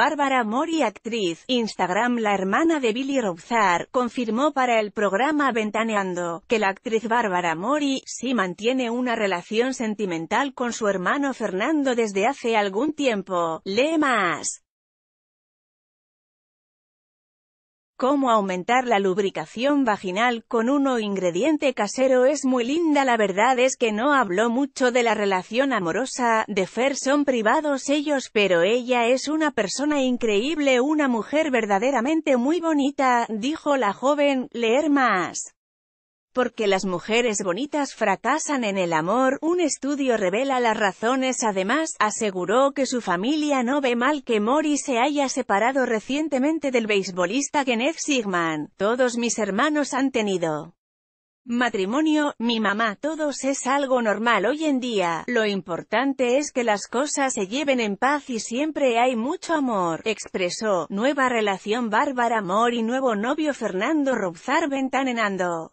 Bárbara Mori actriz, Instagram La hermana de Billy Robzar, confirmó para el programa Ventaneando, que la actriz Bárbara Mori, sí mantiene una relación sentimental con su hermano Fernando desde hace algún tiempo. Lee más. Cómo aumentar la lubricación vaginal con uno ingrediente casero es muy linda la verdad es que no habló mucho de la relación amorosa, de Fer son privados ellos pero ella es una persona increíble una mujer verdaderamente muy bonita, dijo la joven, leer más porque las mujeres bonitas fracasan en el amor, un estudio revela las razones además, aseguró que su familia no ve mal que Mori se haya separado recientemente del beisbolista Kenneth Sigman, todos mis hermanos han tenido matrimonio, mi mamá, todos es algo normal hoy en día, lo importante es que las cosas se lleven en paz y siempre hay mucho amor, expresó, nueva relación Bárbara Mori nuevo novio Fernando Robzar Ventanenando.